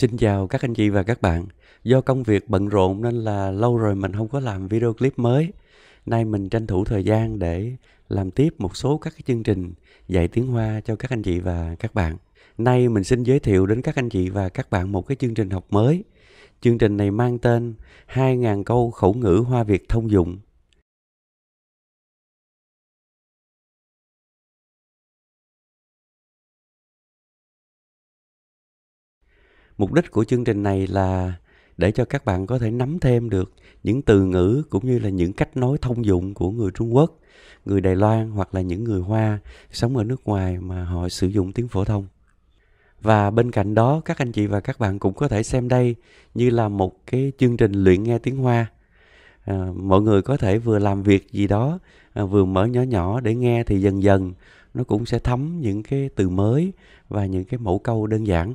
Xin chào các anh chị và các bạn. Do công việc bận rộn nên là lâu rồi mình không có làm video clip mới. Nay mình tranh thủ thời gian để làm tiếp một số các cái chương trình dạy tiếng Hoa cho các anh chị và các bạn. Nay mình xin giới thiệu đến các anh chị và các bạn một cái chương trình học mới. Chương trình này mang tên 2.000 câu khẩu ngữ Hoa Việt thông dụng. mục đích của chương trình này là để cho các bạn có thể nắm thêm được những từ ngữ cũng như là những cách nói thông dụng của người Trung Quốc, người Đài Loan hoặc là những người Hoa sống ở nước ngoài mà họ sử dụng tiếng phổ thông. Và bên cạnh đó các anh chị và các bạn cũng có thể xem đây như là một cái chương trình luyện nghe tiếng Hoa. À, mọi người có thể vừa làm việc gì đó à, vừa mở nhỏ nhỏ để nghe thì dần dần nó cũng sẽ thấm những cái từ mới và những cái mẫu câu đơn giản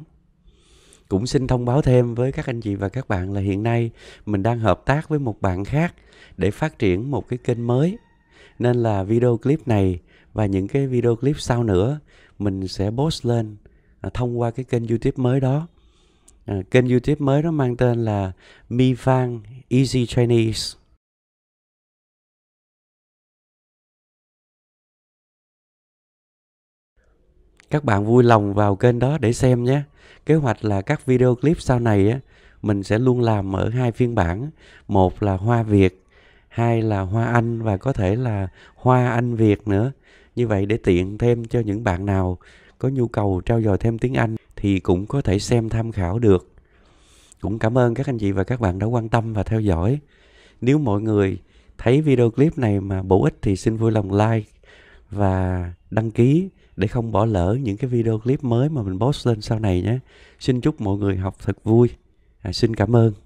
cũng xin thông báo thêm với các anh chị và các bạn là hiện nay mình đang hợp tác với một bạn khác để phát triển một cái kênh mới nên là video clip này và những cái video clip sau nữa mình sẽ post lên à, thông qua cái kênh youtube mới đó à, kênh youtube mới đó mang tên là mi fan easy chinese các bạn vui lòng vào kênh đó để xem nhé kế hoạch là các video clip sau này á mình sẽ luôn làm ở hai phiên bản một là hoa việt hai là hoa anh và có thể là hoa anh việt nữa như vậy để tiện thêm cho những bạn nào có nhu cầu trao dồi thêm tiếng anh thì cũng có thể xem tham khảo được cũng cảm ơn các anh chị và các bạn đã quan tâm và theo dõi nếu mọi người thấy video clip này mà bổ ích thì xin vui lòng like và đăng ký để không bỏ lỡ những cái video clip mới mà mình post lên sau này nhé. Xin chúc mọi người học thật vui. À, xin cảm ơn.